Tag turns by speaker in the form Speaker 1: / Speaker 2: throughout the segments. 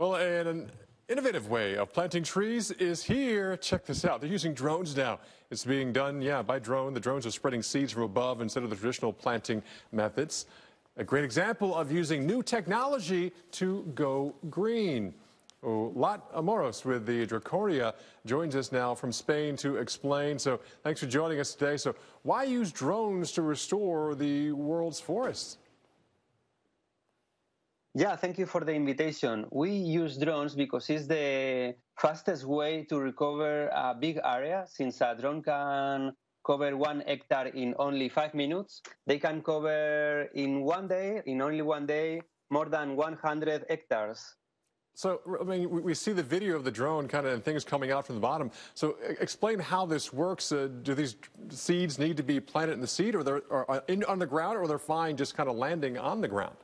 Speaker 1: Well, and an innovative way of planting trees is here. Check this out. They're using drones now. It's being done, yeah, by drone. The drones are spreading seeds from above instead of the traditional planting methods. A great example of using new technology to go green. Oh, Lot Amoros with the Dracoria joins us now from Spain to explain. So thanks for joining us today. So why use drones to restore the world's forests?
Speaker 2: Yeah, thank you for the invitation. We use drones because it's the fastest way to recover a big area since a drone can cover one hectare in only five minutes. They can cover in one day, in only one day, more than 100 hectares.
Speaker 1: So, I mean, we see the video of the drone kind of and things coming out from the bottom. So, explain how this works. Uh, do these seeds need to be planted in the seed, or they're or uh, in, on the ground, or they're fine just kind of landing on the
Speaker 2: ground?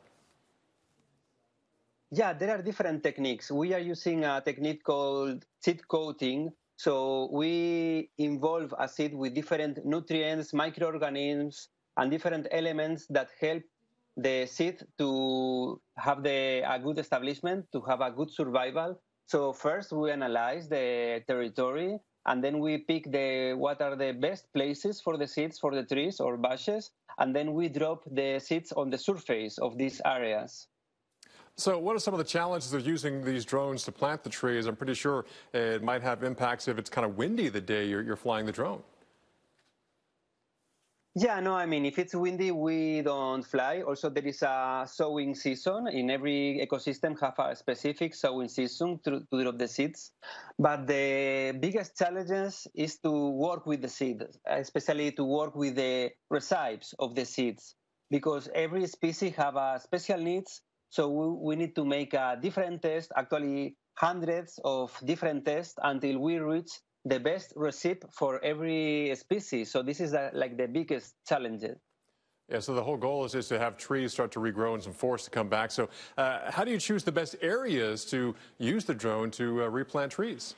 Speaker 2: Yeah, there are different techniques. We are using a technique called seed coating. So we involve a seed with different nutrients, microorganisms, and different elements that help the seed to have the, a good establishment, to have a good survival. So first we analyze the territory and then we pick the what are the best places for the seeds for the trees or bushes and then we drop the seeds on the surface of these areas
Speaker 1: so what are some of the challenges of using these drones to plant the trees? I'm pretty sure it might have impacts if it's kind of windy the day you're, you're flying the drone.
Speaker 2: Yeah, no, I mean, if it's windy, we don't fly. Also, there is a sowing season. In every ecosystem, have a specific sowing season to, drop the seeds. But the biggest challenges is to work with the seeds, especially to work with the recipes of the seeds, because every species have a special needs so we, we need to make a different test, actually hundreds of different tests until we reach the best recipe for every species. So this is a, like the biggest challenge. Yeah, so the whole
Speaker 1: goal is, is to have trees start to regrow and some forests to come back. So uh, how do you choose the best areas to use the drone to uh, replant trees?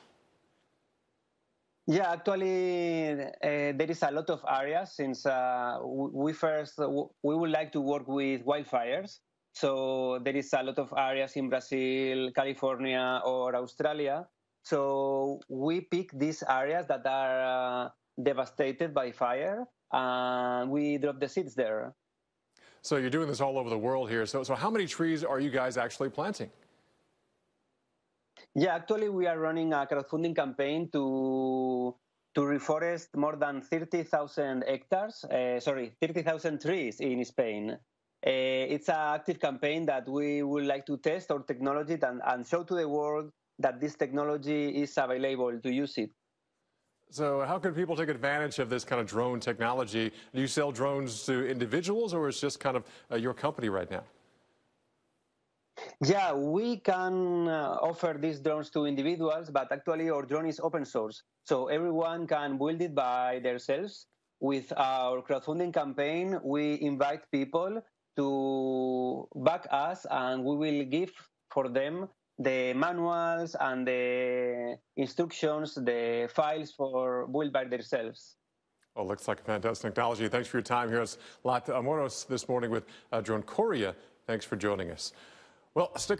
Speaker 2: Yeah, actually, uh, there is a lot of areas since uh, we first, we would like to work with wildfires. So there is a lot of areas in Brazil, California, or Australia. So we pick these areas that are uh, devastated by fire, and we drop the seeds there.
Speaker 1: So you're doing this all over the world here. So, so how many trees are you guys actually planting?
Speaker 2: Yeah, actually, we are running a crowdfunding campaign to to reforest more than 30,000 hectares, uh, sorry, 30,000 trees in Spain. Eh, it's an active campaign that we would like to test our technology and, and show to the world that this technology is available to use it. So,
Speaker 1: how can people take advantage of this kind of drone technology? Do you sell drones to individuals, or is just kind of uh, your company right now?
Speaker 2: Yeah, we can uh, offer these drones to individuals, but actually our drone is open source, so everyone can build it by themselves. With our crowdfunding campaign, we invite people to back us and we will give for them the manuals and the instructions, the files for build by themselves.
Speaker 1: Well, looks like a fantastic technology. Thanks for your time here. It's Lat Amoros this morning with uh, Drone Coria. Thanks for joining us. Well, stick